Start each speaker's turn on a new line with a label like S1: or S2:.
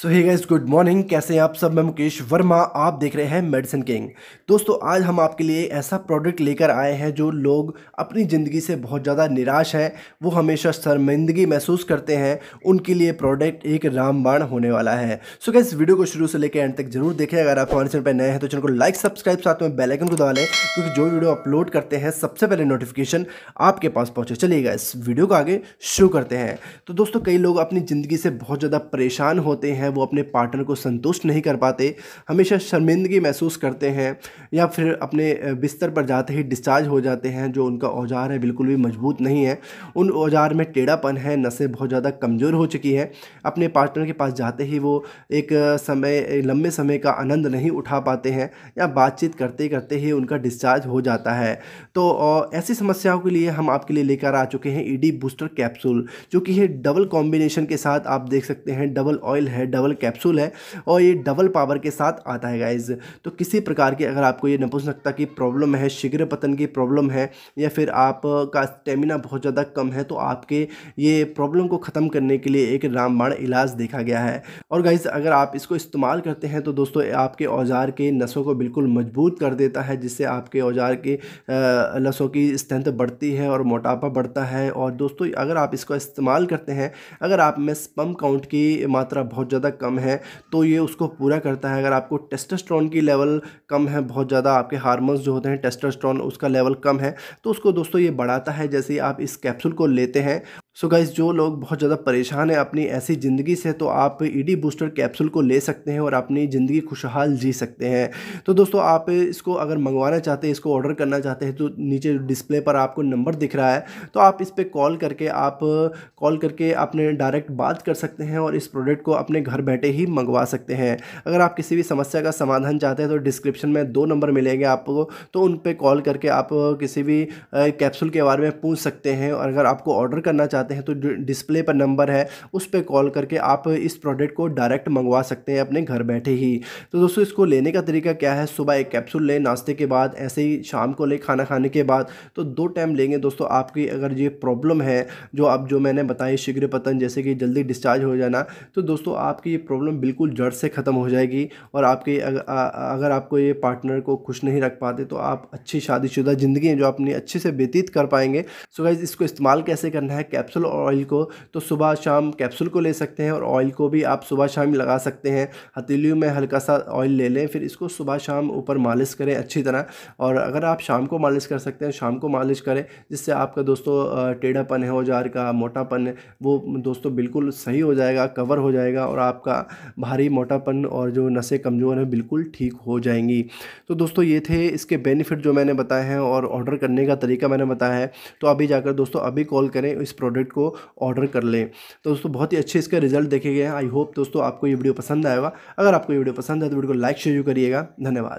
S1: सो hey guys good morning कैसे हैं आप सब मैं मुकेश वर्मा आप देख रहे हैं मेडिसिन किंग दोस्तों आज हम आपके लिए ऐसा प्रोडक्ट लेकर आए हैं जो लोग अपनी ज़िंदगी से बहुत ज़्यादा निराश हैं वो हमेशा शर्मिंदगी महसूस करते हैं उनके लिए प्रोडक्ट एक रामबाण होने वाला है सो so, वीडियो को शुरू से लेकर एंड तक जरूर देखें अगर आप हमारे चैनल पर नए हैं तो चैनल को लाइक सब्सक्राइब साथ में बेलाइकन को दबा लें क्योंकि जो वीडियो अपलोड करते हैं सबसे पहले नोटिफिकेशन आपके पास पहुँचे चलिएगा इस वीडियो को आगे शुरू करते हैं तो दोस्तों कई लोग अपनी ज़िंदगी से बहुत ज़्यादा परेशान होते हैं हैं वो अपने पार्टनर को संतुष्ट नहीं कर पाते हमेशा शर्मिंदगी महसूस करते हैं या फिर अपने बिस्तर पर जाते ही डिस्चार्ज हो जाते हैं जो उनका औजार है बिल्कुल भी मजबूत नहीं है उन औजार में टेढ़ापन है नसें बहुत ज़्यादा कमज़ोर हो चुकी हैं अपने पार्टनर के पास जाते ही वो एक समय लंबे समय का आनंद नहीं उठा पाते हैं या बातचीत करते करते ही उनका डिस्चार्ज हो जाता है तो ऐसी समस्याओं के लिए हम आपके लिए लेकर आ चुके हैं ईडी बूस्टर कैप्सूल जो कि है डबल कॉम्बिनेशन के साथ आप देख सकते हैं डबल ऑयल है डबल कैप्सूल है और ये डबल पावर के साथ आता है गाइज तो किसी प्रकार की अगर आपको ये नपुंसकता की प्रॉब्लम है शीघ्र पतन की प्रॉब्लम है या फिर आपका स्टेमिना बहुत ज़्यादा कम है तो आपके ये प्रॉब्लम को ख़त्म करने के लिए एक रामबाण इलाज देखा गया है और गाइज अगर आप इसको इस्तेमाल करते हैं तो दोस्तों आपके औजार के नसों को बिल्कुल मजबूत कर देता है जिससे आपके औजार के नसों की स्ट्रेंथ बढ़ती है और मोटापा बढ़ता है और दोस्तों अगर आप इसका इस्तेमाल करते हैं अगर आप में स्पम काउंट की मात्रा बहुत ज़्यादा ज़्यादा कम है तो ये उसको पूरा करता है अगर आपको टेस्टोस्टेरोन की लेवल कम है बहुत ज़्यादा आपके हार्मोन्स जो होते हैं टेस्टोस्टेरोन उसका लेवल कम है तो उसको दोस्तों ये बढ़ाता है जैसे आप इस कैप्सूल को लेते हैं सो so गाइज जो लोग बहुत ज़्यादा परेशान हैं अपनी ऐसी ज़िंदगी से तो आप ईडी बूस्टर कैप्सूल को ले सकते हैं और अपनी ज़िंदगी खुशहाल जी सकते हैं तो दोस्तों आप इसको अगर मंगवाना चाहते हैं इसको ऑर्डर करना चाहते हैं तो नीचे डिस्प्ले पर आपको नंबर दिख रहा है तो आप इस पर कॉल करके आप कॉल करके अपने डायरेक्ट बात कर सकते हैं और इस प्रोडक्ट को अपने घर घर बैठे ही मंगवा सकते हैं अगर आप किसी भी समस्या का समाधान चाहते हैं तो डिस्क्रिप्शन में दो नंबर मिलेंगे आपको तो उन पर कॉल करके आप किसी भी कैप्सूल के बारे में पूछ सकते हैं और अगर आपको ऑर्डर करना चाहते हैं तो डिस्प्ले पर नंबर है उस पर कॉल करके आप इस प्रोडक्ट को डायरेक्ट मंगवा सकते हैं अपने घर बैठे ही तो दोस्तों इसको लेने का तरीका क्या है सुबह एक कैप्सूल लें नाश्ते के बाद ऐसे ही शाम को लें खाना खाने के बाद तो दो टाइम लेंगे दोस्तों आपकी अगर ये प्रॉब्लम है जो आप जो मैंने बताई शीघ्र पतन जैसे कि जल्दी डिस्चार्ज हो जाना तो दोस्तों आप आपकी ये प्रॉब्लम बिल्कुल जड़ से ख़त्म हो जाएगी और आपके अग, अगर आपको ये पार्टनर को खुश नहीं रख पाते तो आप अच्छी शादीशुदा ज़िंदगी जो अपनी अच्छे से व्यतीत कर पाएंगे सो गाइज इसको इस्तेमाल कैसे करना है कैप्सूल ऑयल को तो सुबह शाम कैप्सूल को ले सकते हैं और ऑयल को भी आप सुबह शाम लगा सकते हैं हथेलियों में हल्का सा ऑयल ले लें फिर इसको सुबह शाम ऊपर मालिश करें अच्छी तरह और अगर आप शाम को मालिश कर सकते हैं शाम को मालिश करें जिससे आपका दोस्तों टेढ़ापन है औजार का मोटापन है वो दोस्तों बिल्कुल सही हो जाएगा कवर हो जाएगा और आपका भारी मोटापन और जो नसें कमज़ोर हैं बिल्कुल ठीक हो जाएंगी तो दोस्तों ये थे इसके बेनिफिट जो मैंने बताए हैं और ऑर्डर करने का तरीका मैंने बताया है तो अभी जाकर दोस्तों अभी कॉल करें इस प्रोडक्ट को ऑर्डर कर लें तो दोस्तों बहुत ही अच्छे इसके रिजल्ट देखे गए हैं आई होप दोस्तों आपको ये वीडियो पसंद आएगा अगर आपको ये वीडियो पसंद है तो वीडियो को लाइक शेयर करिएगा धन्यवाद